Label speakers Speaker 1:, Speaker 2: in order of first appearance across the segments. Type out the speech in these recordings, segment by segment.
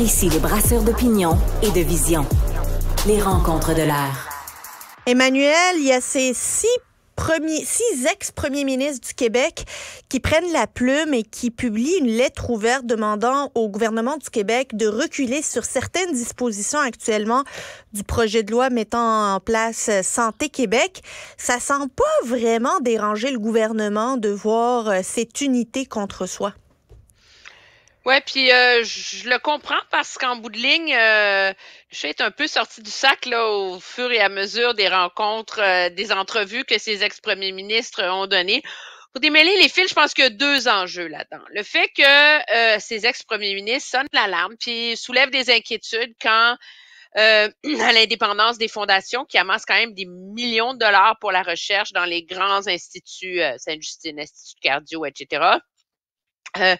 Speaker 1: Ici, les brasseurs d'opinion et de vision. Les rencontres de l'air. Emmanuel, il y a ces six premiers, six ex-premiers ministres du Québec qui prennent la plume et qui publient une lettre ouverte demandant au gouvernement du Québec de reculer sur certaines dispositions actuellement du projet de loi mettant en place euh, Santé Québec. Ça sent pas vraiment déranger le gouvernement de voir euh, cette unité contre soi.
Speaker 2: Ouais, puis euh, je le comprends parce qu'en bout de ligne, euh, je suis un peu sorti du sac là, au fur et à mesure des rencontres, euh, des entrevues que ces ex-premiers ministres ont données. Pour démêler les fils, je pense qu'il y a deux enjeux là-dedans. Le fait que ces ex-premiers ministres sonnent l'alarme puis soulèvent des inquiétudes quand à l'indépendance des fondations qui amassent quand même des millions de dollars pour la recherche dans les grands instituts, saint justine Institut cardio, etc euh,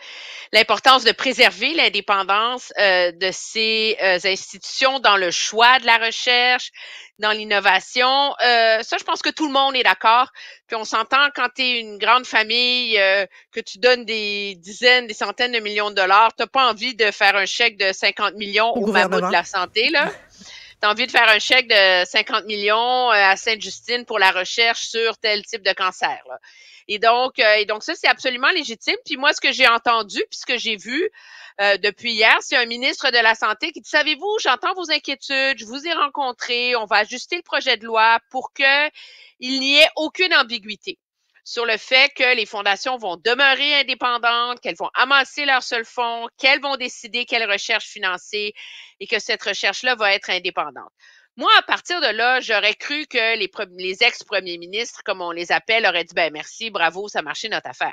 Speaker 2: l'importance de préserver l'indépendance euh, de ces euh, institutions dans le choix de la recherche, dans l'innovation. ça, je pense que tout le monde est d'accord. Puis on s'entend quand tu es une grande famille, que tu donnes des dizaines, des centaines de millions de dollars, tu n'as pas envie de faire un chèque de 50 millions au, au de la santé. là. tu as envie de faire un chèque de 50 millions à Sainte-Justine pour la recherche sur tel type de cancer. Là. Et donc, euh, et donc ça, c'est absolument légitime. Puis moi, ce que j'ai entendu, puis ce que j'ai vu euh, depuis hier, c'est un ministre de la Santé qui dit, savez-vous, j'entends vos inquiétudes, je vous ai rencontré, on va ajuster le projet de loi pour que il n'y ait aucune ambiguïté sur le fait que les fondations vont demeurer indépendantes, qu'elles vont amasser leur seul fonds, qu'elles vont décider quelles recherches financer et que cette recherche-là va être indépendante. Moi, à partir de là, j'aurais cru que les, ex-premiers ministres, comme on les appelle, auraient dit ben merci, bravo, ça a notre affaire.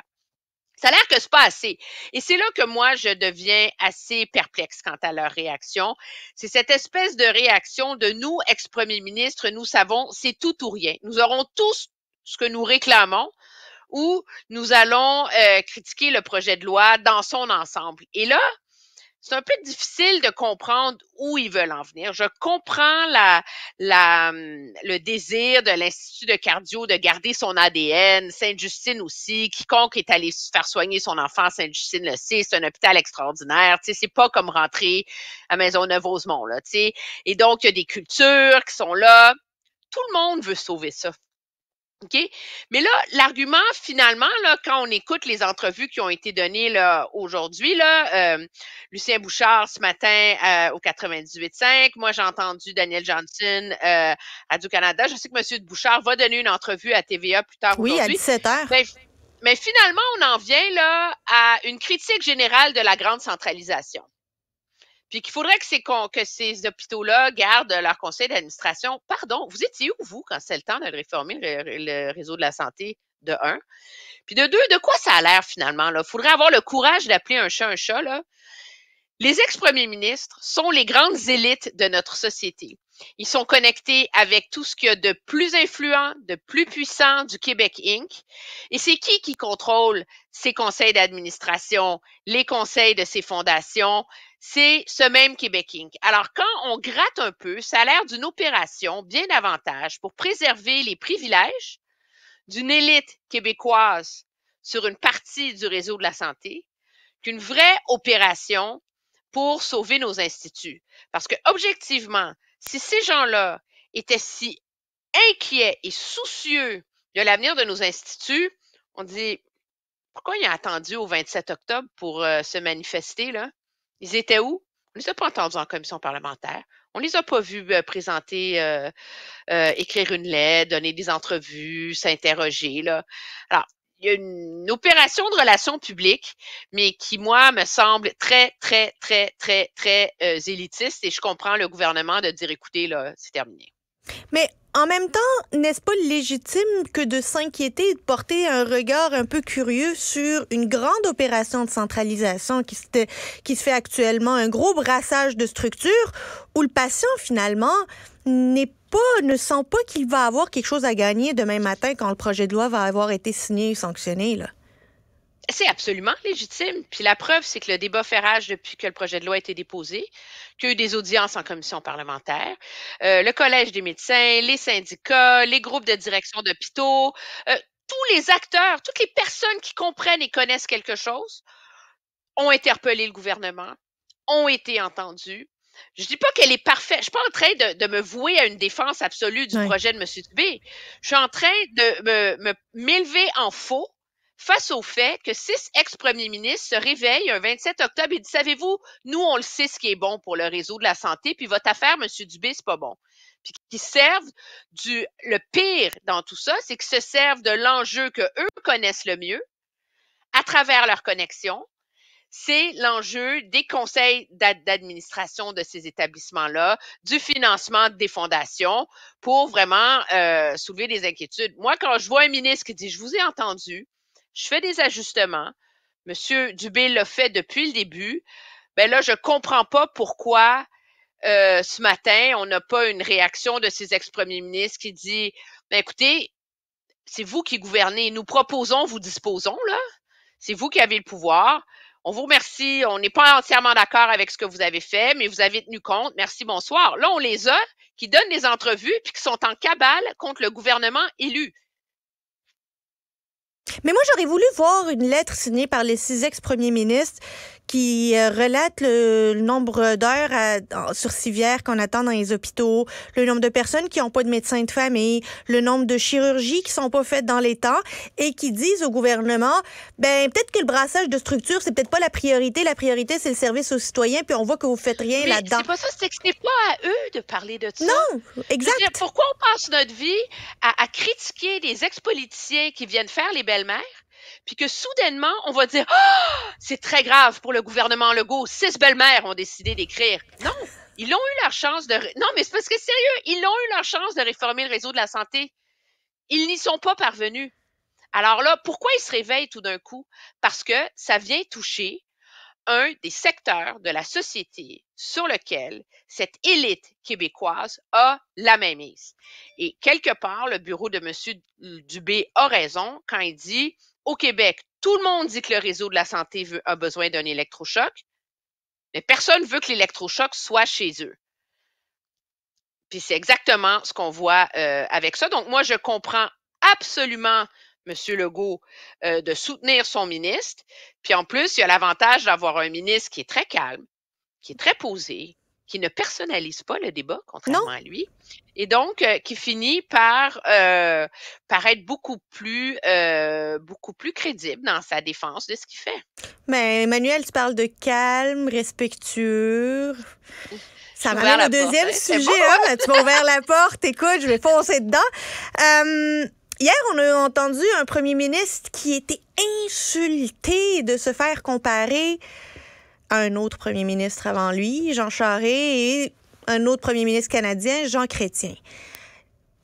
Speaker 2: Ça a l'air que c'est pas assez. Et c'est là que moi, je deviens assez perplexe quant à leur réaction. C'est cette espèce de réaction de nous, ex-premiers ministres, nous savons, c'est tout ou rien. Nous aurons tous ce que nous réclamons ou nous allons euh, critiquer le projet de loi dans son ensemble. Et là, c'est un peu difficile de comprendre où ils veulent en venir. Je comprends la, la, hum, le désir de l'Institut de cardio de garder son ADN. Sainte-Justine aussi, quiconque est allé faire soigner son enfant, Sainte-Justine le sait, c'est un hôpital extraordinaire. Tu sais, c'est pas comme rentrer à Maisonneuve-Rosemont, là, tu sais. Et donc, il y a des cultures qui sont là. Tout le monde veut sauver ça. OK? Mais là, l'argument, finalement, là, quand on écoute les entrevues qui ont été données là, aujourd'hui, là, euh, Lucien Bouchard ce matin euh, au 98.5, moi j'ai entendu Daniel Johnson à euh, Du-Canada. Je sais que M. Bouchard va donner une entrevue à TVA plus tard oui, aujourd'hui. Oui, à 17h. Mais, mais finalement, on en vient là à une critique générale de la grande centralisation puis qu'il faudrait que ces, hôpitaux-là gardent leur conseil d'administration. Pardon, vous étiez où, vous, quand c'est le temps de réformer le, réseau de la santé de un? Puis de deux, de quoi ça a l'air finalement? Il faudrait avoir le courage d'appeler un chat un chat. Là. Les ex-premiers ministres sont les grandes élites de notre société. Ils sont connectés avec tout ce qu'il y a de plus influent, de plus puissant du Québec Inc. Et c'est qui qui contrôle ces conseils d'administration, les conseils de ces fondations, c'est ce même Québec Inc. Alors, quand on gratte un peu, ça a l'air d'une opération bien davantage pour préserver les privilèges d'une élite québécoise sur une partie du réseau de la santé qu'une vraie opération pour sauver nos instituts. Parce que, objectivement, si ces gens-là étaient si inquiets et soucieux de l'avenir de nos instituts, on dit pourquoi ils ont attendu au 27 octobre pour euh, se manifester là ils étaient où? On ne les a pas entendus en commission parlementaire. On ne les a pas vus euh, présenter, euh, euh, écrire une lettre, donner des entrevues, s'interroger. Là. Alors, il y a une opération de relations publiques, mais qui, moi, me semble très, très, très, très, très élitiste. Et je comprends le gouvernement de dire, écoutez, là, c'est terminé. Mais en même
Speaker 1: temps, n'est-ce pas légitime que de s'inquiéter et de porter un regard un peu curieux sur une grande opération de centralisation qui se, fait actuellement, un gros brassage de structures où le patient finalement n'est pas, ne sent pas qu'il va avoir quelque chose à gagner demain matin quand le projet de loi va avoir été signé et sanctionné,
Speaker 2: c'est absolument légitime. Puis la preuve, c'est que le débat fait rage depuis que le projet de loi a été déposé, qu'il y a eu des audiences en commission parlementaire, euh, le Collège des médecins, les syndicats, les groupes de direction d'hôpitaux, euh, tous les acteurs, toutes les personnes qui comprennent et connaissent quelque chose ont interpellé le gouvernement, ont été entendus. Je ne dis pas qu'elle est parfaite. Je ne suis pas en train de, me vouer à une défense absolue du projet de M. Dubé. Je suis en train de m'élever me, en faux face au fait que six ex-premiers ministres se réveillent un 27 octobre et disent Savez-vous, nous, on le sait ce qui est bon pour le réseau de la santé, puis votre affaire, M. Dubé, c'est pas bon. Puis qui servent du. Le pire dans tout ça, c'est qu'ils se servent de l'enjeu que eux connaissent le mieux à travers leur connexion. C'est l'enjeu des conseils d'administration de ces établissements-là, du financement des fondations pour vraiment euh, soulever des inquiétudes. Moi, quand je vois un ministre qui dit Je vous ai entendu, je fais des ajustements. Monsieur Dubé l'a fait depuis le début. Ben là, je comprends pas pourquoi euh, ce matin, on n'a pas une réaction de ces ex-premiers ministres qui dit ben écoutez, c'est vous qui gouvernez, nous proposons, vous disposons, là. C'est vous qui avez le pouvoir. On vous remercie. On n'est pas entièrement d'accord avec ce que vous avez fait, mais vous avez tenu compte. Merci, bonsoir. Là, on les a qui donnent des entrevues puis qui sont en cabale contre le gouvernement élu.
Speaker 1: Mais moi, j'aurais voulu voir une lettre signée par les six ex-premiers ministres qui euh, relate le, nombre d'heures sur civière qu'on attend dans les hôpitaux, le nombre de personnes qui n'ont pas de médecin de famille, le nombre de chirurgies qui sont pas faites dans les temps et qui disent au gouvernement, ben peut-être que le brassage de structure, c'est peut-être pas la priorité. La priorité, c'est le service aux citoyens, puis on voit que vous faites rien là-dedans. C'est
Speaker 2: pas ça, c'est que c'est pas à eux de parler de ça. Non, exact. pourquoi on passe notre vie à, à critiquer des ex-politiciens qui viennent faire les belles-mères puis que soudainement, on va dire oh, c'est très grave pour le gouvernement Legault, six belles-mères ont décidé d'écrire. Non, ils ont eu leur chance de Non, mais c'est parce que sérieux, ils ont eu leur chance de réformer le réseau de la santé. Ils n'y sont pas parvenus. Alors là, pourquoi ils se réveillent tout d'un coup Parce que ça vient toucher un des secteurs de la société sur lequel cette élite québécoise a la mainmise. Et quelque part, le bureau de M. Dubé a raison quand il dit au Québec, tout le monde dit que le réseau de la santé veut, a besoin d'un électrochoc, mais personne veut que l'électrochoc soit chez eux. Puis c'est exactement ce qu'on voit euh, avec ça. Donc moi, je comprends absolument M. Legault euh, de soutenir son ministre. Puis en plus, il y a l'avantage d'avoir un ministre qui est très calme, qui est très posé, qui ne personnalise pas le débat, contrairement à lui, et donc euh, qui finit par, euh, être beaucoup plus, euh, beaucoup plus crédible dans sa défense de ce qu'il fait.
Speaker 1: Mais Emmanuel, tu parles de calme, respectueux.
Speaker 2: Ça m'amène au deuxième hein? sujet. Hein. tu m'as ouvert la
Speaker 1: porte. Écoute, je vais foncer dedans. Euh, hier, on a entendu un premier ministre qui était insulté de se faire comparer un autre premier ministre avant lui, Jean Charest, et un autre premier ministre canadien, Jean Chrétien.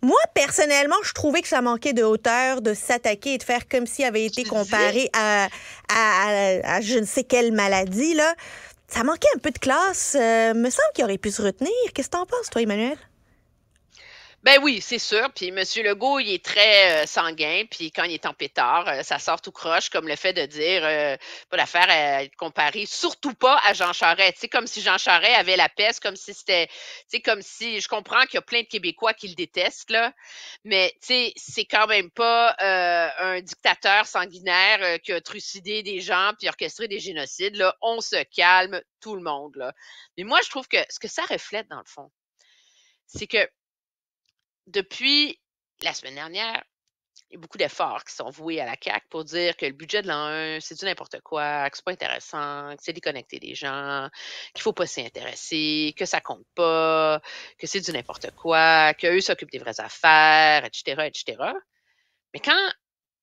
Speaker 1: Moi, personnellement, je trouvais que ça manquait de hauteur de s'attaquer et de faire comme s'il avait été comparé à, je ne sais quelle maladie. Là. Ça manquait un peu de classe. Euh, me semble qu'il aurait pu se retenir. Qu'est-ce que t'en penses, toi, Emmanuel?
Speaker 2: Ben oui, c'est sûr. Puis M. Legault, il est très euh, sanguin. Puis quand il est en pétard, euh, ça sort tout croche, comme le fait de dire euh, pas d'affaire à euh, être surtout pas à Jean Charest. C'est comme si Jean Charest avait la peste, comme si c'était. C'est comme si. Je comprends qu'il y a plein de Québécois qui le détestent, là. Mais c'est quand même pas un dictateur sanguinaire qui a trucidé des gens puis orchestré des génocides. Là. On se calme, tout le monde. Là. Mais moi, je trouve que ce que ça reflète, dans le fond, c'est que depuis la semaine dernière, il y a beaucoup d'efforts qui sont voués à la CAC pour dire que le budget de l'an 1, c'est du n'importe quoi, que c'est pas intéressant, que c'est déconnecter des gens, qu'il faut pas s'y intéresser, que ça compte pas, que c'est du n'importe quoi, qu'eux s'occupent des vraies affaires, etc., etc. Mais quand,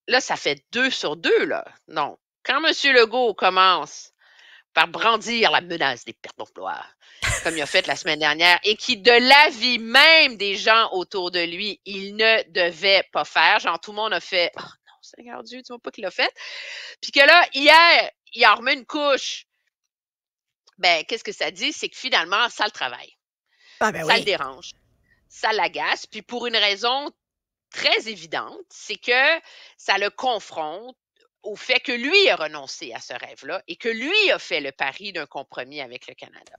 Speaker 2: là, ça fait deux sur deux, là. Donc, quand M. Legault commence brandir la menace des pertes d'emploi, comme il a fait la semaine dernière, et qui, de l'avis même des gens autour de lui, il ne devait pas faire. Genre, tout le monde a fait Oh non, c'est Dieu, tu vois pas qu'il l'a fait. Puis que là, hier, il en remis une couche. Ben, qu'est-ce que ça dit? C'est que finalement, ça le travaille. Ah, ben ça le dérange. Ça l'agace. Puis pour une raison très évidente, c'est que ça le confronte au fait que lui a renoncé à ce rêve-là et que lui a fait le pari d'un compromis avec le Canada.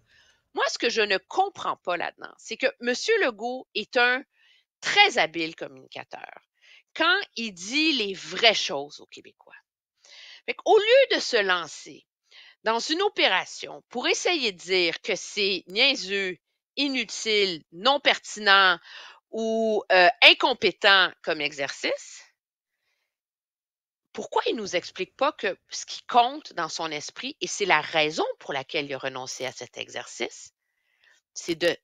Speaker 2: Moi, ce que je ne comprends pas là-dedans, c'est que M. Legault est un très habile communicateur quand il dit les vraies choses aux Québécois. Fait au lieu de se lancer dans une opération pour essayer de dire que c'est niaiseux, inutile, non pertinent ou euh, incompétent comme exercice, pourquoi il ne nous explique pas que ce qui compte dans son esprit, et c'est la raison pour laquelle il a renoncé à cet exercice, c'est de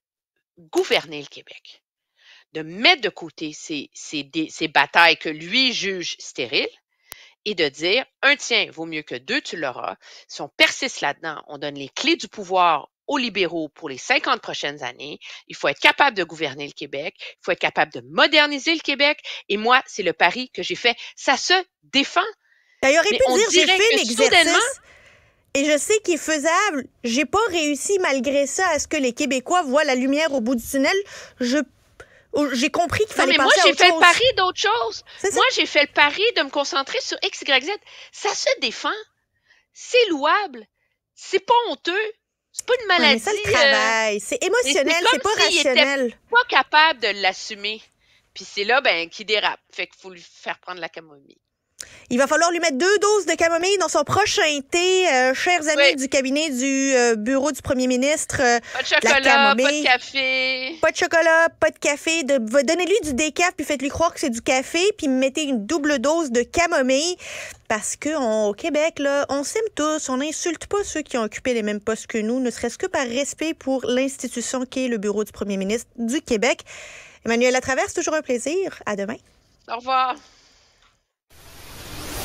Speaker 2: gouverner le Québec, de mettre de côté ces, ces, batailles que lui juge stériles et de dire un tien vaut mieux que deux, tu l'auras. Si on persiste là-dedans, on donne les clés du pouvoir aux libéraux pour les 50 prochaines années. Il faut être capable de gouverner le Québec. Il faut être capable de moderniser le Québec. Et moi, c'est le pari que j'ai fait. Ça se défend. D'ailleurs, il pu dire, j'ai fait l'exercice.
Speaker 1: Et je sais qu'il est faisable. J'ai pas réussi malgré ça à ce que les Québécois voient la lumière au bout du tunnel. Je j'ai compris qu'il fallait mais moi, j'ai fait le pari
Speaker 2: d'autre chose. Moi, j'ai fait le pari de me concentrer sur X, Y, Z. Ça se défend. C'est louable. C'est pas honteux. Euh, c'est pas une maladie. c'est le travail. C'est émotionnel, c'est pas rationnel. pas capable de l'assumer. Puis c'est là ben, qui dérape. Fait qu'il faut lui faire prendre la camomille.
Speaker 1: Il va falloir lui mettre deux doses de camomille dans son prochain thé. Euh, chers amis du cabinet du euh, bureau du premier ministre, euh, pas de chocolat, pas de café. Pas de chocolat, pas de café. Donnez-lui du décaf, puis faites-lui croire que c'est du café, puis mettez une double dose de camomille. Parce qu'au Québec, on s'aime tous, on n'insulte pas ceux qui ont occupé les mêmes postes que nous, ne serait-ce que par respect pour l'institution qui est le bureau du premier ministre du Québec. Emmanuel Latraverse, toujours un plaisir. À demain.
Speaker 2: Au revoir.